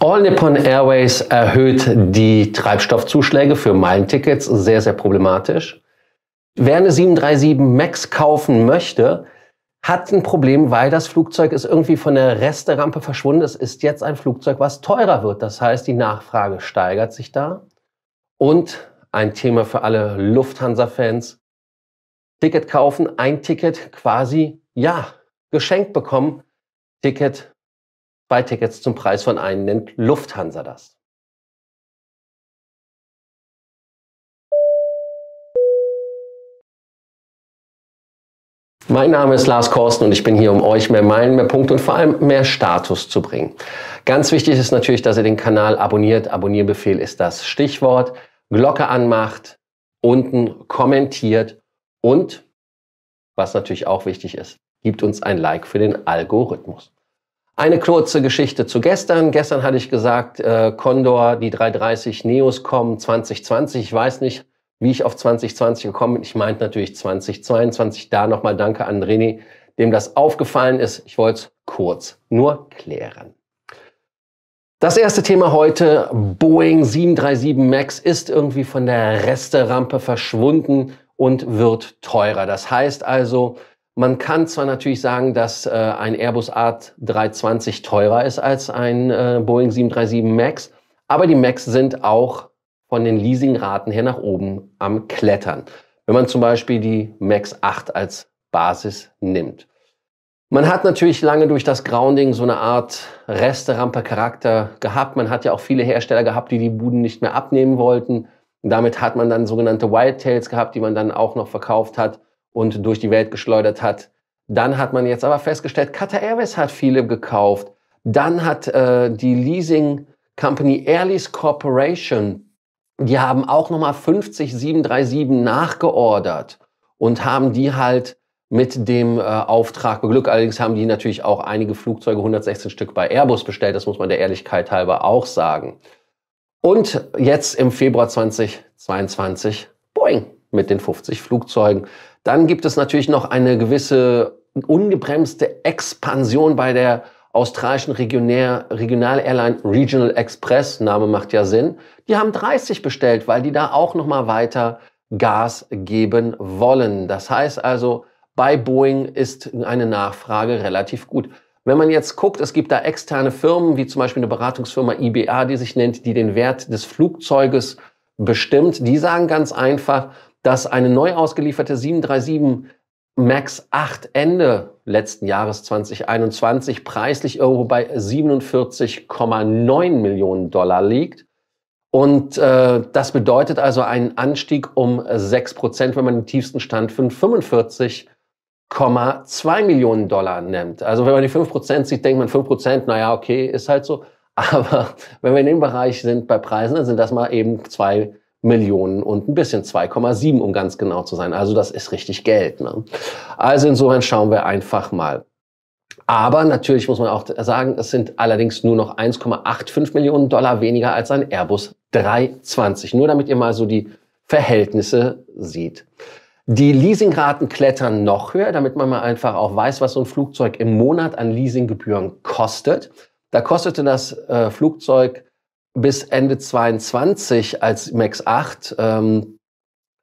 All Nippon Airways erhöht die Treibstoffzuschläge für Meilentickets, sehr, sehr problematisch. Wer eine 737 MAX kaufen möchte, hat ein Problem, weil das Flugzeug ist irgendwie von der Resterampe verschwunden. Es ist jetzt ein Flugzeug, was teurer wird. Das heißt, die Nachfrage steigert sich da. Und ein Thema für alle Lufthansa-Fans. Ticket kaufen, ein Ticket quasi, ja, geschenkt bekommen. Ticket bei Tickets zum Preis von einem nennt Lufthansa das. Mein Name ist Lars Korsten und ich bin hier, um euch mehr Meilen, mehr Punkte und vor allem mehr Status zu bringen. Ganz wichtig ist natürlich, dass ihr den Kanal abonniert. Abonnierbefehl ist das Stichwort. Glocke anmacht, unten kommentiert und, was natürlich auch wichtig ist, gibt uns ein Like für den Algorithmus. Eine kurze Geschichte zu gestern. Gestern hatte ich gesagt, äh, Condor, die 330 Neos kommen 2020. Ich weiß nicht, wie ich auf 2020 gekommen bin. Ich meinte natürlich 2022. Da nochmal danke an René, dem das aufgefallen ist. Ich wollte es kurz nur klären. Das erste Thema heute, Boeing 737 MAX ist irgendwie von der Resterampe verschwunden und wird teurer. Das heißt also, man kann zwar natürlich sagen, dass äh, ein Airbus A320 teurer ist als ein äh, Boeing 737 MAX, aber die MAX sind auch von den Leasingraten her nach oben am Klettern. Wenn man zum Beispiel die MAX 8 als Basis nimmt. Man hat natürlich lange durch das Grounding so eine Art Resterampe-Charakter gehabt. Man hat ja auch viele Hersteller gehabt, die die Buden nicht mehr abnehmen wollten. damit hat man dann sogenannte Wildtails gehabt, die man dann auch noch verkauft hat und durch die Welt geschleudert hat. Dann hat man jetzt aber festgestellt, Qatar Airways hat viele gekauft. Dann hat äh, die Leasing Company Airlease Corporation, die haben auch nochmal 50 737 nachgeordert und haben die halt mit dem äh, Auftrag beglückt. Allerdings haben die natürlich auch einige Flugzeuge, 116 Stück bei Airbus bestellt. Das muss man der Ehrlichkeit halber auch sagen. Und jetzt im Februar 2022 Boeing mit den 50 Flugzeugen. Dann gibt es natürlich noch eine gewisse ungebremste Expansion bei der australischen Regionär, Regional Airline Regional Express, Name macht ja Sinn. Die haben 30 bestellt, weil die da auch nochmal weiter Gas geben wollen. Das heißt also, bei Boeing ist eine Nachfrage relativ gut. Wenn man jetzt guckt, es gibt da externe Firmen, wie zum Beispiel eine Beratungsfirma IBA, die sich nennt, die den Wert des Flugzeuges bestimmt. Die sagen ganz einfach, dass eine neu ausgelieferte 737 MAX 8 Ende letzten Jahres 2021 preislich irgendwo bei 47,9 Millionen Dollar liegt. Und äh, das bedeutet also einen Anstieg um 6 Prozent, wenn man den tiefsten Stand von 45,2 Millionen Dollar nimmt. Also wenn man die 5 Prozent sieht, denkt man 5 Prozent, naja, okay, ist halt so. Aber wenn wir in dem Bereich sind bei Preisen, dann sind das mal eben zwei Millionen und ein bisschen 2,7, um ganz genau zu sein. Also das ist richtig Geld. Ne? Also insofern schauen wir einfach mal. Aber natürlich muss man auch sagen, es sind allerdings nur noch 1,85 Millionen Dollar weniger als ein Airbus 320. Nur damit ihr mal so die Verhältnisse sieht. Die Leasingraten klettern noch höher, damit man mal einfach auch weiß, was so ein Flugzeug im Monat an Leasinggebühren kostet. Da kostete das äh, Flugzeug bis Ende 22 als Max 8 ähm,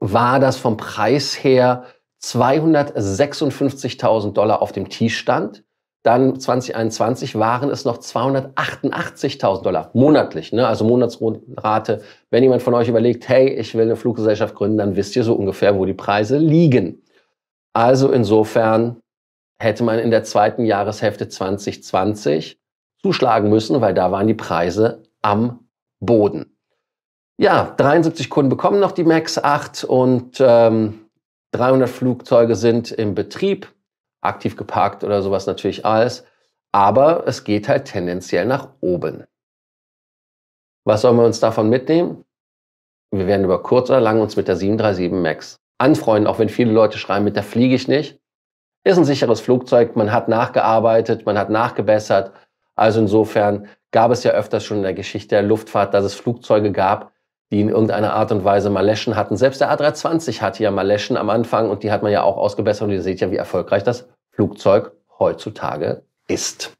war das vom Preis her 256.000 Dollar auf dem T-Stand. Dann 2021 waren es noch 288.000 Dollar monatlich, ne? also Monatsrate. Wenn jemand von euch überlegt, hey, ich will eine Fluggesellschaft gründen, dann wisst ihr so ungefähr, wo die Preise liegen. Also insofern hätte man in der zweiten Jahreshälfte 2020 zuschlagen müssen, weil da waren die Preise am Boden. Ja, 73 Kunden bekommen noch die MAX 8 und ähm, 300 Flugzeuge sind im Betrieb, aktiv geparkt oder sowas natürlich alles. Aber es geht halt tendenziell nach oben. Was sollen wir uns davon mitnehmen? Wir werden über kurz oder lang uns mit der 737 MAX anfreunden, auch wenn viele Leute schreiben, mit der fliege ich nicht. Ist ein sicheres Flugzeug, man hat nachgearbeitet, man hat nachgebessert, also insofern gab es ja öfters schon in der Geschichte der Luftfahrt, dass es Flugzeuge gab, die in irgendeiner Art und Weise Maleschen hatten. Selbst der A320 hatte ja Maleschen am Anfang und die hat man ja auch ausgebessert und ihr seht ja, wie erfolgreich das Flugzeug heutzutage ist.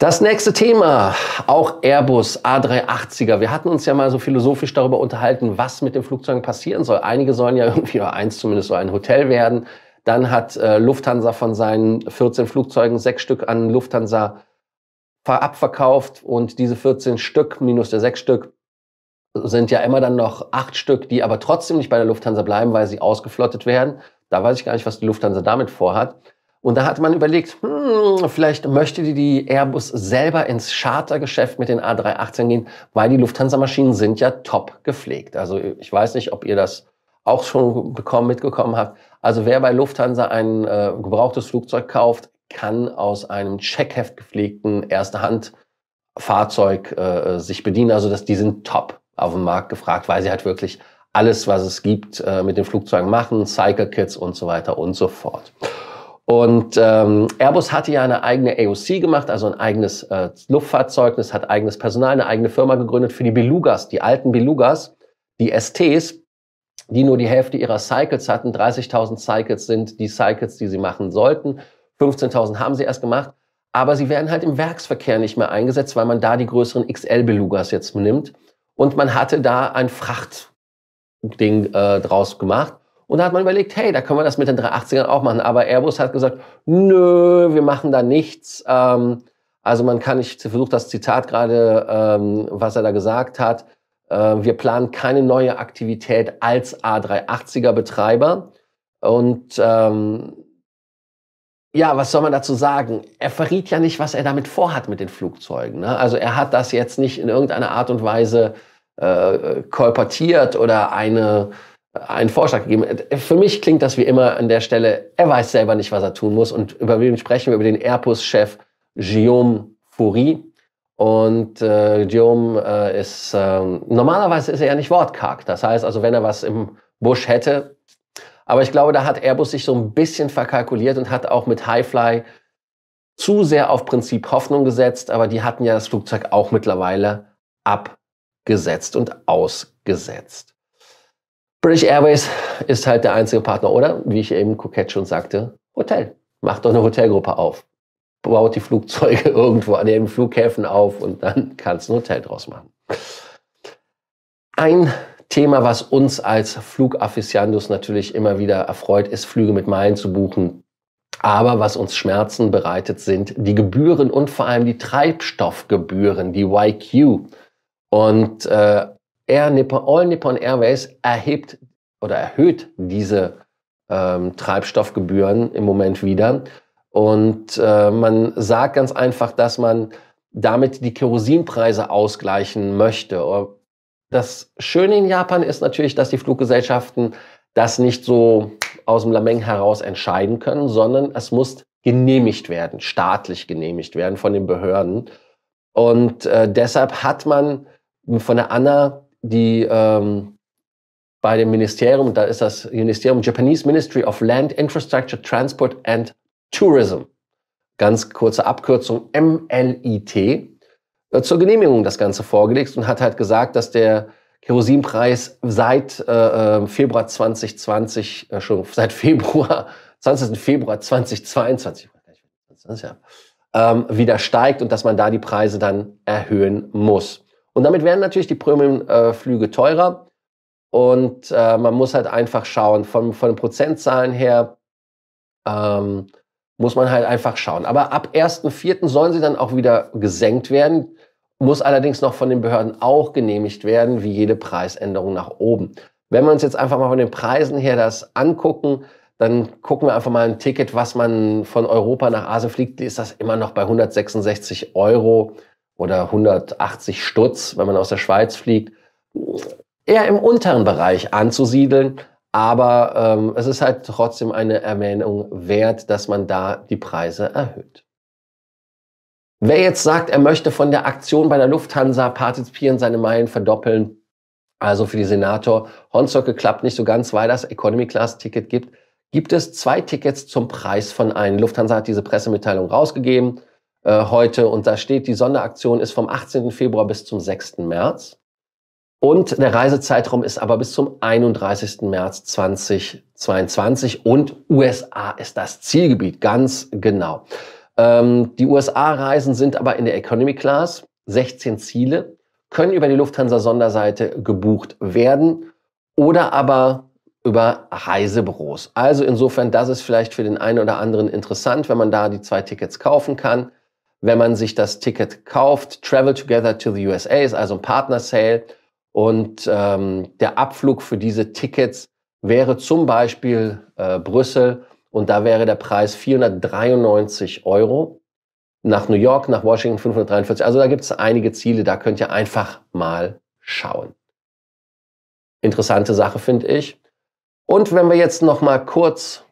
Das nächste Thema, auch Airbus A380er. Wir hatten uns ja mal so philosophisch darüber unterhalten, was mit den Flugzeugen passieren soll. Einige sollen ja irgendwie, oder eins zumindest, so ein Hotel werden. Dann hat äh, Lufthansa von seinen 14 Flugzeugen sechs Stück an Lufthansa abverkauft und diese 14 Stück minus der sechs Stück sind ja immer dann noch acht Stück, die aber trotzdem nicht bei der Lufthansa bleiben, weil sie ausgeflottet werden. Da weiß ich gar nicht, was die Lufthansa damit vorhat. Und da hat man überlegt, hm, vielleicht möchte die, die Airbus selber ins Chartergeschäft mit den A318 gehen, weil die Lufthansa-Maschinen sind ja top gepflegt. Also ich weiß nicht, ob ihr das auch schon bekommen, mitgekommen habt. Also wer bei Lufthansa ein äh, gebrauchtes Flugzeug kauft, kann aus einem checkheft gepflegten Erste-Hand-Fahrzeug äh, äh sich bedienen. Also dass die sind top auf dem Markt gefragt, weil sie halt wirklich alles, was es gibt, äh, mit den Flugzeugen machen, Cycle Kits und so weiter und so fort. Und ähm, Airbus hatte ja eine eigene AOC gemacht, also ein eigenes äh, Luftfahrzeugnis, hat eigenes Personal, eine eigene Firma gegründet für die Belugas, die alten Belugas, die STs, die nur die Hälfte ihrer Cycles hatten. 30.000 Cycles sind die Cycles, die sie machen sollten. 15.000 haben sie erst gemacht. Aber sie werden halt im Werksverkehr nicht mehr eingesetzt, weil man da die größeren XL-Belugas jetzt nimmt. Und man hatte da ein Frachtding äh, draus gemacht. Und da hat man überlegt, hey, da können wir das mit den 380ern auch machen. Aber Airbus hat gesagt, nö, wir machen da nichts. Ähm, also man kann, ich versuche das Zitat gerade, ähm, was er da gesagt hat, äh, wir planen keine neue Aktivität als A380er Betreiber. Und ähm, ja, was soll man dazu sagen? Er verriet ja nicht, was er damit vorhat mit den Flugzeugen. Ne? Also er hat das jetzt nicht in irgendeiner Art und Weise äh, kolportiert oder eine, einen Vorschlag gegeben. Für mich klingt das wie immer an der Stelle, er weiß selber nicht, was er tun muss. Und über wen sprechen wir? Über den Airbus-Chef Guillaume Fourie, und äh, Guillaume äh, ist, äh, normalerweise ist er ja nicht wortkarg. Das heißt also, wenn er was im Busch hätte, aber ich glaube, da hat Airbus sich so ein bisschen verkalkuliert und hat auch mit Highfly zu sehr auf Prinzip Hoffnung gesetzt, aber die hatten ja das Flugzeug auch mittlerweile abgesetzt und ausgesetzt. British Airways ist halt der einzige Partner, oder? Wie ich eben kokett schon sagte, Hotel. Macht doch eine Hotelgruppe auf baut die Flugzeuge irgendwo an den Flughäfen auf und dann kannst du ein Hotel draus machen. Ein Thema, was uns als Flugafficiandus natürlich immer wieder erfreut, ist, Flüge mit Meilen zu buchen. Aber was uns Schmerzen bereitet, sind die Gebühren und vor allem die Treibstoffgebühren, die YQ. Und äh, Air Nippon, All Nippon Airways erhebt oder erhöht diese ähm, Treibstoffgebühren im Moment wieder. Und äh, man sagt ganz einfach, dass man damit die Kerosinpreise ausgleichen möchte. Äh, das Schöne in Japan ist natürlich, dass die Fluggesellschaften das nicht so aus dem Lameng heraus entscheiden können, sondern es muss genehmigt werden, staatlich genehmigt werden von den Behörden. Und äh, deshalb hat man von der Anna, die ähm, bei dem Ministerium, da ist das Ministerium Japanese Ministry of Land, Infrastructure, Transport and Tourism, ganz kurze Abkürzung MLIT, äh, zur Genehmigung das Ganze vorgelegt und hat halt gesagt, dass der Kerosinpreis seit äh, äh Februar 2020, äh, schon seit Februar, 20. Februar 2022, ja, ähm, wieder steigt und dass man da die Preise dann erhöhen muss. Und damit werden natürlich die Premium-Flüge äh, teurer. Und äh, man muss halt einfach schauen, von, von den Prozentzahlen her, ähm, muss man halt einfach schauen. Aber ab 1.4. sollen sie dann auch wieder gesenkt werden, muss allerdings noch von den Behörden auch genehmigt werden, wie jede Preisänderung nach oben. Wenn wir uns jetzt einfach mal von den Preisen her das angucken, dann gucken wir einfach mal ein Ticket, was man von Europa nach Asien fliegt, ist das immer noch bei 166 Euro oder 180 Stutz, wenn man aus der Schweiz fliegt. Eher im unteren Bereich anzusiedeln, aber ähm, es ist halt trotzdem eine Erwähnung wert, dass man da die Preise erhöht. Wer jetzt sagt, er möchte von der Aktion bei der Lufthansa partizipieren, seine Meilen verdoppeln, also für die Senator Honzocke klappt nicht so ganz, weil das Economy Class Ticket gibt, gibt es zwei Tickets zum Preis von einem. Lufthansa hat diese Pressemitteilung rausgegeben äh, heute und da steht, die Sonderaktion ist vom 18. Februar bis zum 6. März. Und der Reisezeitraum ist aber bis zum 31. März 2022 und USA ist das Zielgebiet, ganz genau. Ähm, die USA-Reisen sind aber in der Economy Class, 16 Ziele, können über die Lufthansa-Sonderseite gebucht werden oder aber über Reisebüros. Also insofern, das ist vielleicht für den einen oder anderen interessant, wenn man da die zwei Tickets kaufen kann. Wenn man sich das Ticket kauft, Travel Together to the USA ist also ein Partner-Sale und ähm, der Abflug für diese Tickets wäre zum Beispiel äh, Brüssel und da wäre der Preis 493 Euro. Nach New York, nach Washington 543. Also da gibt es einige Ziele, da könnt ihr einfach mal schauen. Interessante Sache finde ich. Und wenn wir jetzt noch mal kurz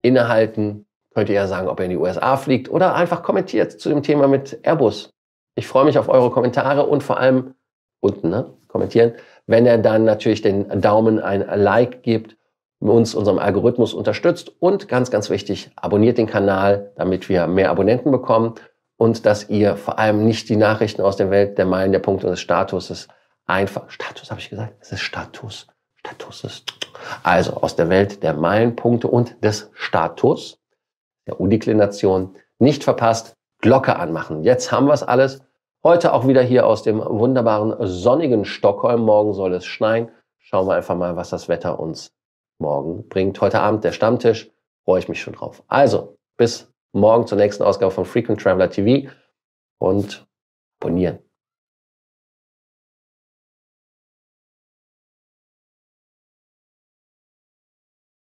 innehalten, könnt ihr ja sagen, ob ihr in die USA fliegt oder einfach kommentiert zu dem Thema mit Airbus. Ich freue mich auf eure Kommentare und vor allem unten, ne? kommentieren. Wenn er dann natürlich den Daumen ein Like gibt, uns unserem Algorithmus unterstützt und ganz, ganz wichtig, abonniert den Kanal, damit wir mehr Abonnenten bekommen und dass ihr vor allem nicht die Nachrichten aus der Welt der Meilen, der Punkte und des Statuses einfach, Status habe ich gesagt, es ist Status, Status ist, also aus der Welt der Meilen, Punkte und des Status, der Udiklination, nicht verpasst, Glocke anmachen. Jetzt haben wir es alles. Heute auch wieder hier aus dem wunderbaren sonnigen Stockholm. Morgen soll es schneien. Schauen wir einfach mal, was das Wetter uns morgen bringt. Heute Abend der Stammtisch. Freue ich mich schon drauf. Also, bis morgen zur nächsten Ausgabe von Frequent Traveler TV und abonnieren.